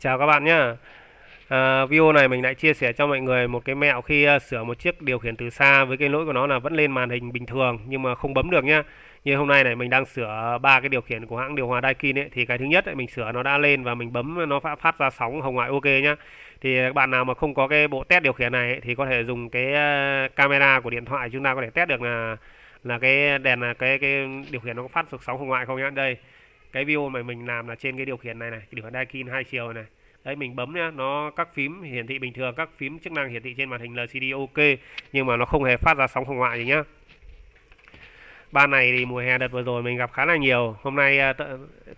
chào các bạn nhé à, video này mình lại chia sẻ cho mọi người một cái mẹo khi à, sửa một chiếc điều khiển từ xa với cái lỗi của nó là vẫn lên màn hình bình thường nhưng mà không bấm được nhá như hôm nay này mình đang sửa ba cái điều khiển của hãng điều hòa Daikin ấy thì cái thứ nhất ấy, mình sửa nó đã lên và mình bấm nó phát ra sóng hồng ngoại ok nhá thì các bạn nào mà không có cái bộ test điều khiển này ấy, thì có thể dùng cái à, camera của điện thoại chúng ta có thể test được là là cái đèn là cái cái điều khiển nó có phát được sóng hồng ngoại không nhá đây cái video mà mình làm là trên cái điều khiển này này cái điều khiển Daikin hai chiều này đấy mình bấm nhá nó các phím hiển thị bình thường các phím chức năng hiển thị trên màn hình LCD ok nhưng mà nó không hề phát ra sóng hồng ngoại gì nhá ba này thì mùa hè đợt vừa rồi mình gặp khá là nhiều hôm nay à,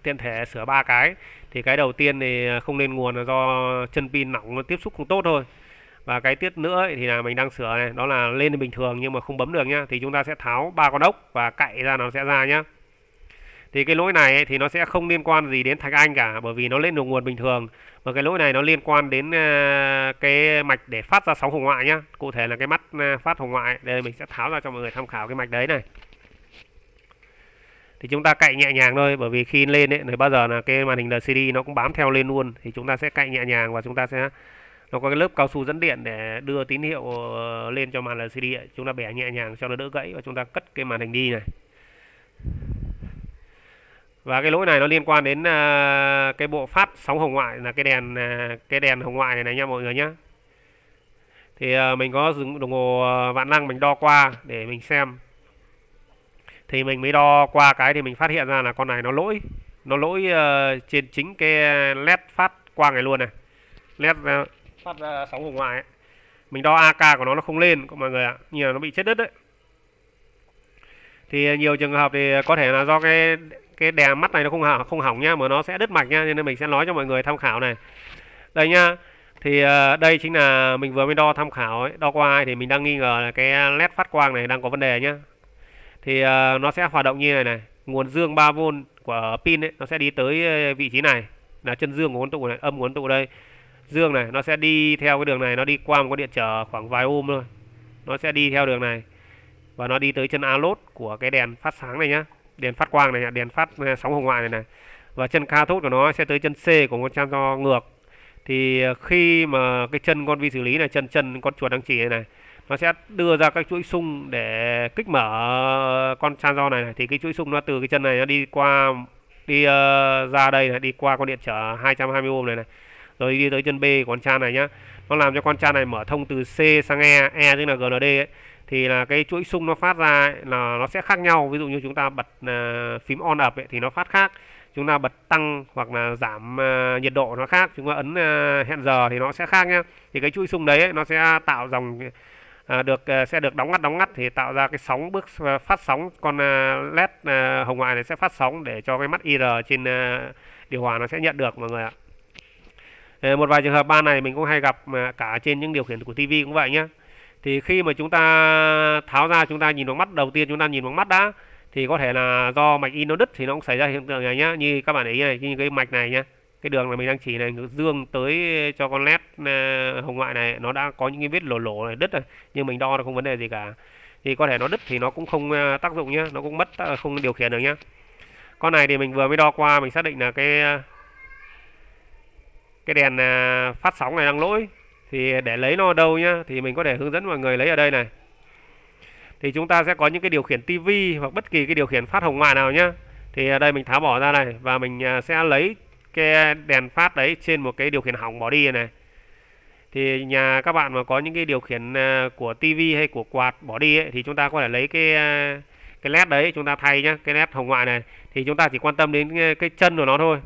tiện thể sửa ba cái thì cái đầu tiên thì không lên nguồn là do chân pin nóng nó tiếp xúc không tốt thôi và cái tiết nữa thì là mình đang sửa này đó là lên bình thường nhưng mà không bấm được nhá thì chúng ta sẽ tháo ba con ốc và cạy ra nó sẽ ra nhá thì cái lỗi này ấy, thì nó sẽ không liên quan gì đến thạch anh cả bởi vì nó lên được nguồn bình thường và cái lỗi này nó liên quan đến à, cái mạch để phát ra sóng hồng ngoại nhá cụ thể là cái mắt à, phát hồng ngoại đây mình sẽ tháo ra cho mọi người tham khảo cái mạch đấy này thì chúng ta cạy nhẹ nhàng thôi bởi vì khi lên ấy, thì bao giờ là cái màn hình LCD nó cũng bám theo lên luôn thì chúng ta sẽ cạy nhẹ nhàng và chúng ta sẽ nó có cái lớp cao su dẫn điện để đưa tín hiệu ờ, lên cho màn LCD ấy. chúng ta bẻ nhẹ nhàng cho nó đỡ gãy và chúng ta cất cái màn hình đi này và cái lỗi này nó liên quan đến uh, cái bộ phát sóng hồng ngoại là cái đèn uh, cái đèn hồng ngoại này, này nha mọi người nhé thì uh, mình có dùng đồng hồ vạn năng mình đo qua để mình xem thì mình mới đo qua cái thì mình phát hiện ra là con này nó lỗi nó lỗi uh, trên chính cái led phát quang này luôn này led uh, phát ra sóng hồng ngoại ấy. mình đo ak của nó nó không lên mọi người ạ như là nó bị chết đứt đấy thì nhiều trường hợp thì có thể là do cái cái đè mắt này nó không hỏng không hỏng nhá mà nó sẽ đứt mạch nhá nên mình sẽ nói cho mọi người tham khảo này đây nhá thì ờ, đây chính là mình vừa mới đo tham khảo ấy, đo qua ấy, thì mình đang nghi ngờ là cái led phát quang này đang có vấn đề nhá thì ờ, nó sẽ hoạt động như này này nguồn dương 3V của pin ấy, nó sẽ đi tới ờ, vị trí này là chân dương của con tụ này âm của tụ đây dương này nó sẽ đi theo cái đường này nó đi qua một cái điện trở khoảng vài ôm thôi nó sẽ đi theo đường này và nó đi tới chân anode của cái đèn phát sáng này nhá đèn phát quang này đèn phát ờ, sóng hồng ngoại này này và chân cathode của nó sẽ tới chân C của con trang trans ngược thì ờ, khi mà cái chân con vi xử lý này chân chân con chuột đang chỉ này này nó sẽ đưa ra các chuỗi sung để kích mở ờ, con transistor này, này thì cái chuỗi sung nó từ cái chân này nó đi qua đi uh, ra đây này đi qua con điện trở 220 ohm này này rồi đi tới chân B của con trang này nhá nó làm cho con trang này mở thông từ C sang E E tức là GND ấy thì là cái chuỗi xung nó phát ra ấy, là nó sẽ khác nhau ví dụ như chúng ta bật uh, phím on up ấy, thì nó phát khác chúng ta bật tăng hoặc là giảm uh, nhiệt độ nó khác chúng ta ấn uh, hẹn giờ thì nó sẽ khác nhá thì cái chuỗi xung đấy ấy, nó sẽ tạo dòng uh, được uh, sẽ được đóng ngắt đóng ngắt thì tạo ra cái sóng bước uh, phát sóng con uh, led uh, hồng ngoại này sẽ phát sóng để cho cái mắt ir trên uh, điều hòa nó sẽ nhận được mọi người ạ một vài trường hợp ba này mình cũng hay gặp cả trên những điều khiển của tivi cũng vậy nhé thì khi mà chúng ta tháo ra chúng ta nhìn bằng mắt đầu tiên chúng ta nhìn bằng mắt đã thì có thể là do mạch in nó đứt thì nó cũng xảy ra hiện tượng này nhá như các bạn ấy này như cái mạch này nhá cái đường mà mình đang chỉ này dương tới cho con led ờ, hồng ngoại này nó đã có những cái vết lổ lổ này đứt rồi nhưng mình đo là không vấn đề gì cả thì có thể nó đứt thì nó cũng không ờ, tác dụng nhá nó cũng mất ờ, không điều khiển được nhá con này thì mình vừa mới đo qua mình xác định là cái cái đèn phát sóng này đang lỗi thì để lấy nó ở đâu nhá thì mình có thể hướng dẫn mọi người lấy ở đây này thì chúng ta sẽ có những cái điều khiển tivi hoặc bất kỳ cái điều khiển phát hồng ngoại nào nhá thì ở đây mình tháo bỏ ra này và mình à, sẽ lấy cái đèn phát đấy trên một cái điều khiển hỏng bỏ đi này thì nhà các bạn mà có những cái điều khiển à, của tivi hay của quạt bỏ đi ấy, thì chúng ta có thể lấy cái à, cái led đấy chúng ta thay nhá cái led hồng ngoại này thì chúng ta chỉ quan tâm đến cái chân của nó thôi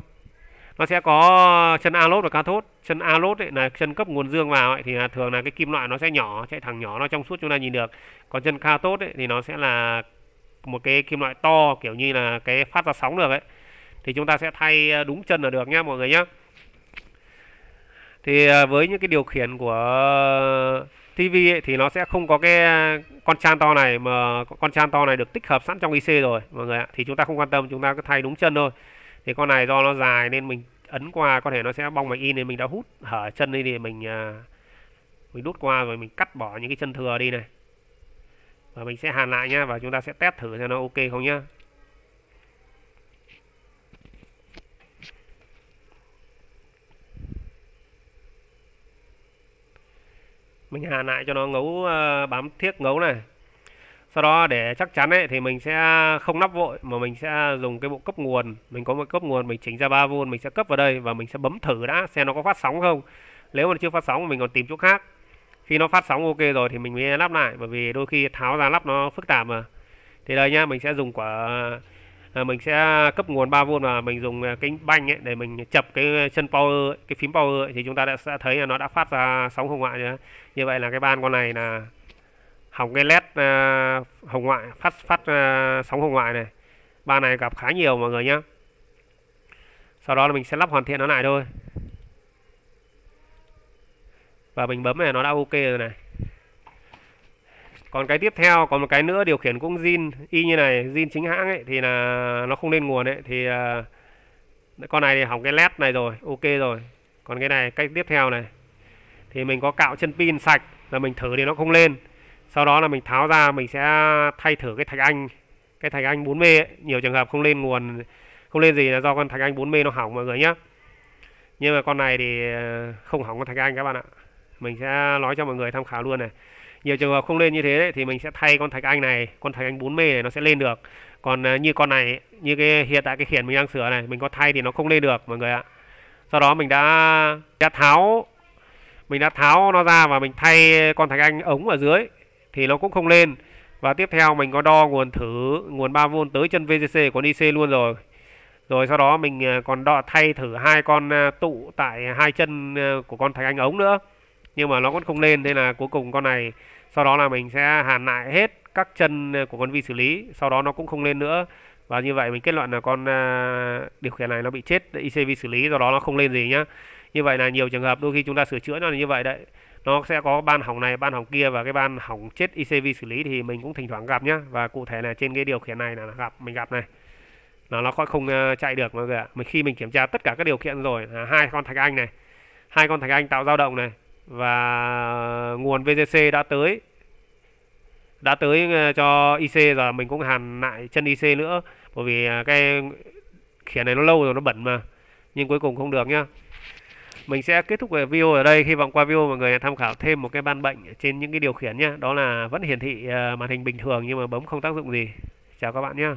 nó sẽ có chân alốt và cathode chân alốt ấy là chân cấp nguồn dương vào ấy, thì là thường là cái kim loại nó sẽ nhỏ chạy thẳng nhỏ nó trong suốt chúng ta nhìn được còn chân cathode ấy, thì nó sẽ là một cái kim loại to kiểu như là cái phát ra sóng được ấy thì chúng ta sẽ thay ờ, đúng chân là được nhá mọi người nhá thì ờ, với những cái điều khiển của TV ấy, thì nó sẽ không có cái ờ, con chan to này mà con chan to này được tích hợp sẵn trong IC rồi mọi người ạ thì chúng ta không quan tâm chúng ta cứ thay đúng chân thôi thì con này do nó dài nên mình ấn qua có thể nó sẽ bong mạch in nên mình đã hút hở chân đi thì mình à, mình đút qua rồi mình cắt bỏ những cái chân thừa đi này và mình sẽ hàn lại nhá và chúng ta sẽ test thử xem nó ok không nhá mình hàn lại cho nó ngấu à, bám thiết ngấu này sau đó để chắc chắn ấy, thì mình sẽ không nắp vội mà mình sẽ dùng cái bộ cấp nguồn mình có một cấp nguồn mình chỉnh ra 3V mình sẽ cấp vào đây và mình sẽ bấm thử đã xem nó có phát sóng không nếu mà chưa phát sóng mình còn tìm chỗ khác khi nó phát sóng ok rồi thì mình mới lắp lại bởi vì đôi khi tháo ra lắp nó phức tạp mà thì đây nhá mình sẽ dùng quả à, mình sẽ cấp nguồn 3V và mình dùng cái banh ấy để mình chập cái chân power cái phím power ấy, thì chúng ta đã sẽ thấy là nó đã phát ra sóng không ngoại như vậy là cái ban con này là hỏng cái led uh, hồng ngoại phát phát uh, sóng hồng ngoại này ba này gặp khá nhiều mọi người nhé sau đó là mình sẽ lắp hoàn thiện nó lại thôi và mình bấm này nó đã ok rồi này còn cái tiếp theo còn một cái nữa điều khiển cũng zin y như này zin chính hãng ấy thì là nó không lên nguồn ấy thì uh, con này thì hỏng cái led này rồi ok rồi còn cái này cách tiếp theo này thì mình có cạo chân pin sạch là mình thử thì nó không lên sau đó là mình tháo ra mình sẽ thay thử cái thạch anh cái thạch anh 4 mê nhiều trường hợp không lên nguồn không lên gì là do con thạch anh 4 mê nó hỏng mọi người nhé nhưng mà con này thì ờ, không hỏng con thạch anh các bạn ạ mình sẽ nói cho mọi người tham khảo luôn này nhiều trường hợp không lên như thế đấy, thì mình sẽ thay con thạch anh này con thạch anh 4 mê này nó sẽ lên được còn ờ, như con này như cái hiện tại cái khiển mình đang sửa này mình có thay thì nó không lên được mọi người ạ sau đó mình đã đã tháo mình đã tháo nó ra và mình thay con thạch anh ống ở dưới thì nó cũng không lên và tiếp theo mình có đo nguồn thử nguồn 3V tới chân VCC của IC luôn rồi rồi sau đó mình à, còn đo thay thử hai con à, tụ tại hai chân à, của con thạch anh ống nữa nhưng mà nó vẫn không lên nên là cuối cùng con này sau đó là mình sẽ hàn lại hết các chân của con vi xử lý sau đó nó cũng không lên nữa và như vậy mình kết luận là con điều khiển này nó bị chết IC vi xử lý do đó nó không lên gì nhá như vậy là nhiều trường hợp đôi khi chúng ta sửa chữa nó là như vậy đấy nó sẽ có ban hỏng này ban hỏng kia và cái ban hỏng chết ICV xử lý thì mình cũng thỉnh thoảng gặp nhá và cụ thể là trên cái điều khiển này là gặp mình gặp này nó nó không ờ, chạy được mọi người ạ mình khi mình kiểm tra tất cả các điều kiện rồi là hai con thạch anh này hai con thạch anh tạo dao động này và nguồn VGC đã tới đã tới ờ, cho IC rồi mình cũng hàn lại chân IC nữa bởi vì ờ, cái khiển này nó lâu rồi nó bẩn mà nhưng cuối cùng không được nhá mình sẽ kết thúc về video ở đây hy vọng qua video mọi người tham khảo thêm một cái ban bệnh trên những cái điều khiển nhé đó là vẫn hiển thị ờ, màn hình bình thường nhưng mà bấm không tác dụng gì chào các bạn nhé